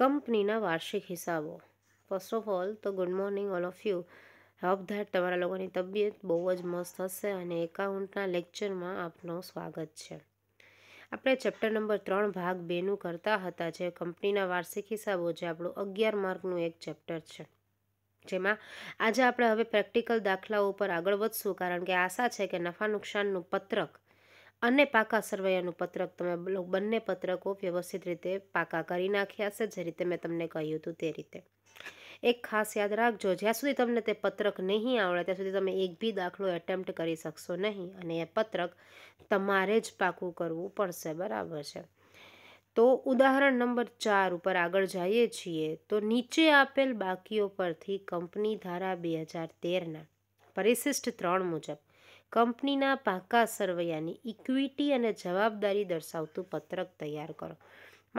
કંપનીના વાર્ષિક હિસાબો ફર્સ્ટ ઓફ ઓલ તો good morning all of you hope that તમારા લોકોની તબિયત બહુ જ મસ્ત હશે અને એકાઉન્ટના લેક્ચરમાં આપનું સ્વાગત છે આપણે ચેપ્ટર નંબર ત્રણ ભાગ બેનું કરતા હતા જે કંપનીના વાર્ષિક હિસાબો જે આપણું અગિયાર માર્કનું એક ચેપ્ટર છે જેમાં આજે આપણે હવે પ્રેક્ટિકલ દાખલાઓ ઉપર આગળ વધશું કારણ કે આશા છે કે નફા નુકસાનનું પત્રક અને પાકા સરવૈયાનું પત્રક તમે બંને પત્રકો વ્યવસ્થિત રીતે પાકા કરી નાખ્યા હશે જે રીતે મેં તમને કહ્યું હતું તે રીતે એક ખાસ યાદ રાખજો જ્યાં સુધી તમને તે પત્રક નહીં આવડે ત્યાં સુધી તમે એક બી દાખલો એટેમ્પ્ટ કરી શકશો નહીં અને એ પત્રક તમારે જ પાકું કરવું પડશે બરાબર છે તો ઉદાહરણ નંબર ચાર ઉપર આગળ જઈએ છીએ તો નીચે આપેલ બાકીઓ પરથી કંપની ધારા બે હજાર તેરના પરિશિષ્ટ ત્રણ મુજબ કંપનીના પાકા સરવૈયાની ઇક્વિટી અને જવાબદારી દર્શાવતું પત્રક તૈયાર કરો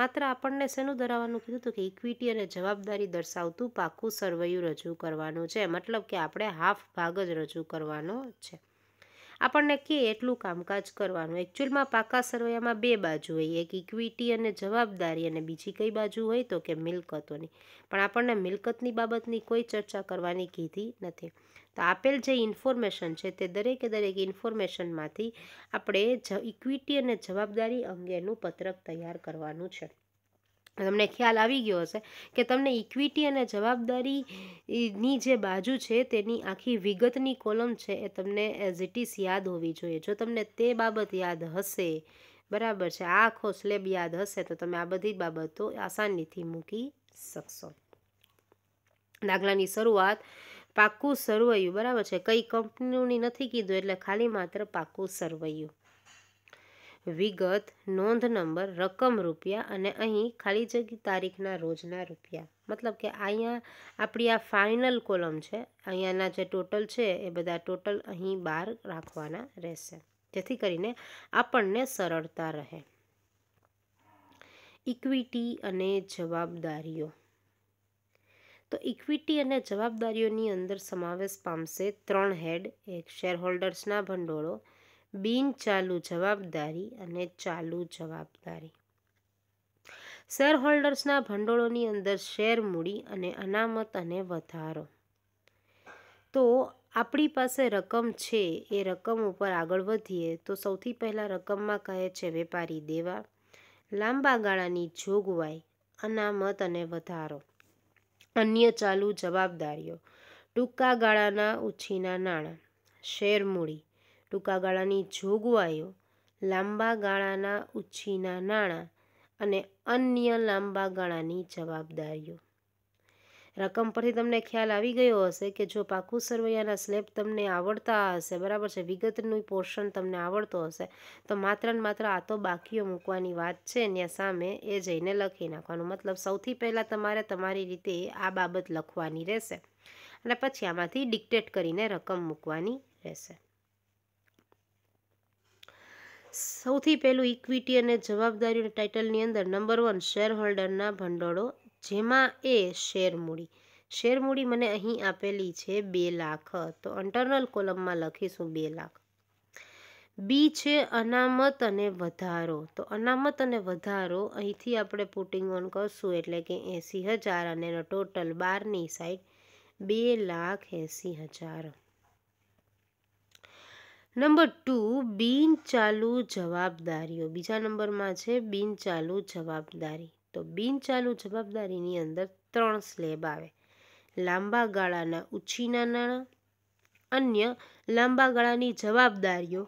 માત્ર આપણને શેનું ધરાવવાનું કીધું તો કે ઇક્વિટી અને જવાબદારી દર્શાવતું પાકું સરવૈયું રજૂ કરવાનું છે મતલબ કે આપણે હાફ ભાગ જ રજૂ કરવાનો છે આપણને કે એટલું કામકાજ કરવાનું એકચ્યુઅલમાં પાકા સરવૈયામાં બે બાજુ હોય એક ઇક્વિટી અને જવાબદારી અને બીજી કઈ બાજુ હોય તો કે મિલકતોની પણ આપણને મિલકતની બાબતની કોઈ ચર્ચા કરવાની કીધી નથી તો આપેલ જે ઇન્ફોર્મેશન છે તે દરેકે દરેક ઇન્ફોર્મેશનમાંથી આપણે ઇક્વિટી અને જવાબદારી અંગેનું પત્રક તૈયાર કરવાનું છે તમને ખ્યાલ આવી ગયો હશે કે તમને ઇક્વિટી અને જવાબદારીની જે બાજુ છે તેની આખી વિગતની કોલમ છે એ તમને એઝ ઇટ ઇઝ યાદ હોવી જોઈએ જો તમને તે બાબત યાદ હશે બરાબર છે આ આખો સ્લેબ યાદ હશે તો તમે આ બધી બાબતો આસાનીથી મૂકી શકશો દાખલાની શરૂઆત પાકું સરવૈયું બરાબર છે કઈ કંપનીઓની નથી કીધું એટલે ખાલી માત્ર પાકું સરવૈયું વિગત નોંધ નંબર રકમ રૂપિયા અને અહીં ખાલી જગ્યા તારીખના રોજના રૂપિયા મતલબ કે અહીંયા આપણી આ ફાઇનલ કોલમ છે અહીંયાના જે ટોટલ છે એ બધા ટોટલ અહીં બહાર રાખવાના રહેશે જેથી કરીને આપણને સરળતા રહે ઇક્વિટી અને જવાબદારીઓ તો ઇક્વિટી અને જવાબદારીઓની અંદર સમાવેશ પામશે ત્રણ હેડ એક શેરહોલ્ડર્સના ભંડોળો બિન ચાલુ જવાબદારી અને ચાલુ જવાબદારી શેરહોલ્ડર્સના ભંડોળોની અંદર શેર મૂડી અને અનામત અને વધારો તો આપણી પાસે રકમ છે એ રકમ ઉપર આગળ વધીએ તો સૌથી પહેલાં રકમમાં કહે છે વેપારી દેવા લાંબા ગાળાની જોગવાઈ અનામત અને વધારો અન્ય ચાલુ જવાબદારીઓ ટૂંકા ગાળાના ઉછીના નાણાં શેર મૂડી ટૂંકા ગાળાની જોગવાઈઓ લાંબા ગાળાના ઉછીના નાણાં અને અન્ય લાંબા ગાળાની જવાબદારીઓ રકમ પરથી તમને ખ્યાલ આવી ગયો હશે કે જો પાકું સરવૈયાના સ્લેબ તમને આવડતા હશે બરાબર છે વિગતનું પોર્શન તમને આવડતો હશે તો માત્ર ને માત્ર આ તો બાકીઓ મૂકવાની વાત છે ત્યાં સામે એ જઈને લખી નાખવાનું મતલબ સૌથી પહેલાં તમારે તમારી રીતે આ બાબત લખવાની રહેશે અને પછી આમાંથી ડિક્ટેટ કરીને રકમ મૂકવાની રહેશે સૌથી પહેલું ઇક્વિટી અને જવાબદારીઓના ટાઇટલની અંદર નંબર વન શેર હોલ્ડરના ભંડોળો જેમાં એ શેરમૂડી શેરમૂડી મને અહીં આપેલી છે બે લાખ તો અંટરનલ કોલમમાં લખીશું બે લાખ બી છે અનામત અને વધારો તો અનામત અને વધારો અહીંથી આપણે પુટિંગ ઓન કરશું એટલે કે એંસી હજાર અને ટોટલ બારની સાઈડ બે લાખ એંસી હજાર નંબર ટુ બિનચાલુ જવાબદારીઓ બીજા નંબરમાં છે બિનચાલુ જવાબદારી તો બિનચાલુ જવાબદારીની અંદર ત્રણ સ્લેબ આવે લાંબા ગાળાના ઉછીના નાણાં અન્ય લાંબા ગાળાની જવાબદારીઓ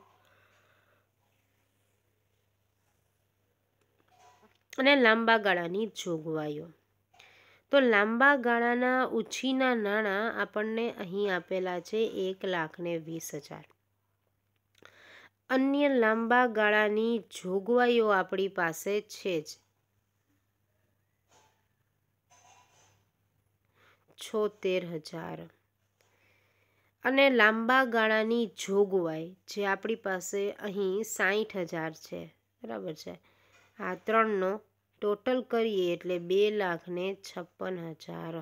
અને લાંબા ગાળાની જોગવાઈઓ તો લાંબા ગાળાના ઉછીના નાણાં આપણને અહીં આપેલા છે એક લાખને વીસ હજાર અન્ય લાંબા ગાળાની જોગવાઈઓ આપણી પાસે છે જ છોતેર હજાર અને લાંબા ગાળાની જોગવાઈ જે આપણી પાસે અહીં સાઠ હજાર છે બરાબર છે આ ત્રણનો ટોટલ કરીએ એટલે બે લાખને છપ્પન હજાર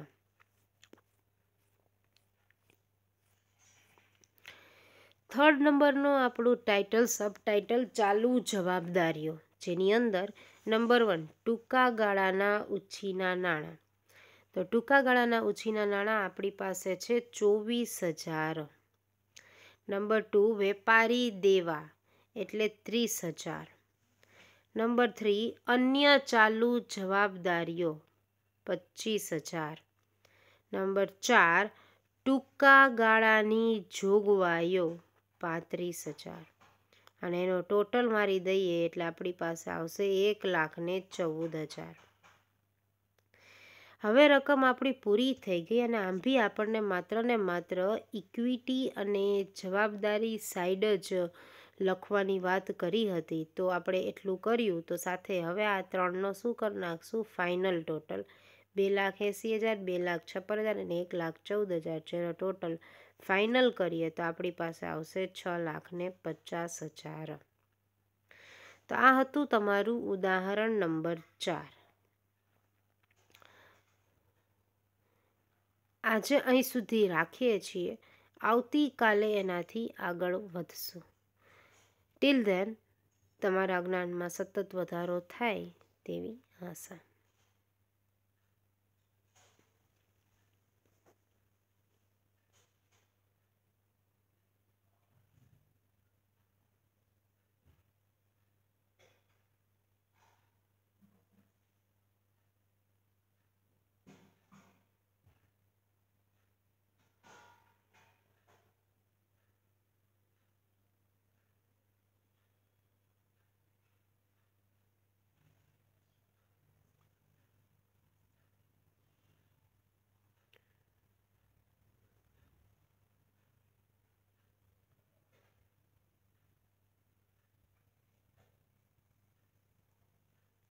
થર્ડ નંબરનો આપણું ટાઇટલ સબ ટાઇટલ ચાલુ જવાબદારીઓ જેની અંદર નંબર વન ટૂંકા ગાળાના ઉછીના નાણાં તો ટૂંકા ગાળાના ઉછીના નાણાં આપણી પાસે છે ચોવીસ હજાર નંબર ટુ વેપારી દેવા એટલે ત્રીસ હજાર નંબર થ્રી અન્ય ચાલુ જવાબદારીઓ પચીસ હજાર નંબર ચાર ટૂંકા ગાળાની જોગવાઈઓ પાંત્રીસ હજાર અને એનો ટોટલ મારી દઈએ એટલે આપણી પાસે આવશે એક લાખ ને ચૌદ હજાર હવે રકમ આપણી પૂરી થઈ ગઈ અને આમ બી આપણને માત્ર ને માત્ર ઇક્વિટી અને જવાબદારી સાઈડ જ લખવાની વાત કરી હતી તો આપણે એટલું કર્યું તો સાથે હવે આ ત્રણનો શું કરી નાખશું ફાઇનલ ટોટલ બે લાખ એંસી હજાર બે લાખ છપ્પન હજાર અને એક લાખ ચૌદ હજાર જેનો ટોટલ ફાઇનલ કરીએ તો આપણી પાસે આવશે છ લાખને પચાસ હજાર તો આ હતું તમારું ઉદાહરણ નંબર ચાર આજે અહીં સુધી રાખીએ છીએ આવતીકાલે એનાથી આગળ વધશું ટિલ ધેન તમારા જ્ઞાનમાં સતત વધારો થાય તેવી આશા